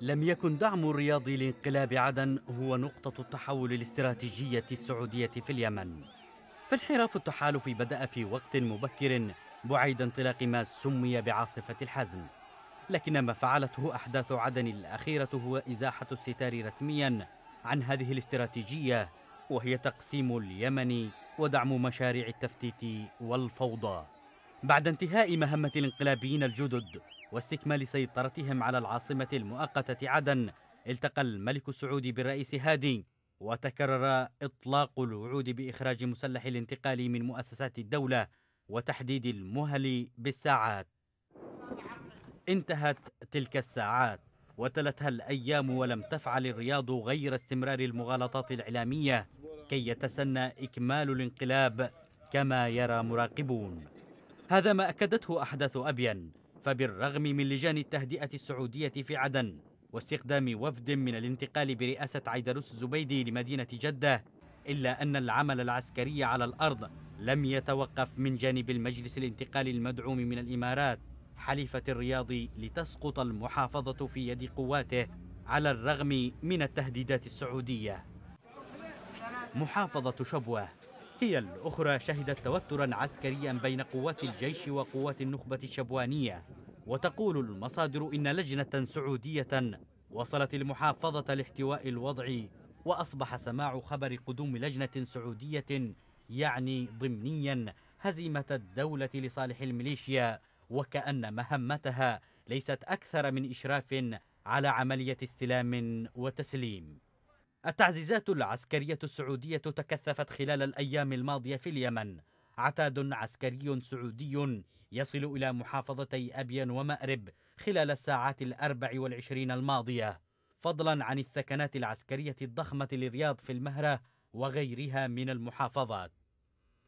لم يكن دعم الرياض لانقلاب عدن هو نقطة التحول الاستراتيجية السعودية في اليمن فانحراف التحالف بدأ في وقت مبكر بعيد انطلاق ما سمي بعاصفة الحزم لكن ما فعلته أحداث عدن الأخيرة هو إزاحة الستار رسميا عن هذه الاستراتيجية وهي تقسيم اليمن ودعم مشاريع التفتيت والفوضى بعد انتهاء مهمة الانقلابيين الجدد واستكمال سيطرتهم على العاصمة المؤقتة عدن التقى الملك السعودي بالرئيس هادي وتكرر إطلاق الوعود بإخراج مسلح الانتقال من مؤسسات الدولة وتحديد المهل بالساعات انتهت تلك الساعات وتلتها الأيام ولم تفعل الرياض غير استمرار المغالطات الإعلامية كي يتسنى إكمال الانقلاب كما يرى مراقبون هذا ما أكدته أحداث أبين فبالرغم من لجان التهدئة السعودية في عدن واستخدام وفد من الانتقال برئاسة عيدروس الزبيدي لمدينة جدة إلا أن العمل العسكري على الأرض لم يتوقف من جانب المجلس الانتقالي المدعوم من الإمارات حليفة الرياض لتسقط المحافظة في يد قواته على الرغم من التهديدات السعودية محافظة شبوة هي الأخرى شهدت توترا عسكريا بين قوات الجيش وقوات النخبة الشبوانية وتقول المصادر إن لجنة سعودية وصلت المحافظة لاحتواء الوضع وأصبح سماع خبر قدوم لجنة سعودية يعني ضمنيا هزيمة الدولة لصالح الميليشيا وكأن مهمتها ليست أكثر من إشراف على عملية استلام وتسليم التعزيزات العسكرية السعودية تكثفت خلال الأيام الماضية في اليمن عتاد عسكري سعودي يصل إلى محافظتي أبين ومأرب خلال الساعات الأربع والعشرين الماضية فضلا عن الثكنات العسكرية الضخمة للرياض في المهرة وغيرها من المحافظات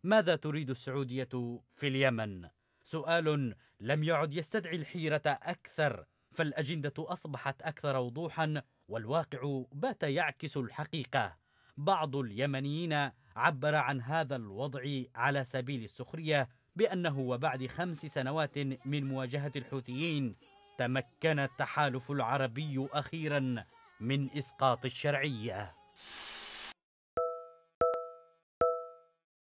ماذا تريد السعودية في اليمن؟ سؤال لم يعد يستدعي الحيرة أكثر فالأجندة أصبحت أكثر وضوحا والواقع بات يعكس الحقيقة بعض اليمنيين عبر عن هذا الوضع على سبيل السخرية بأنه وبعد خمس سنوات من مواجهة الحوثيين تمكن التحالف العربي أخيرا من إسقاط الشرعية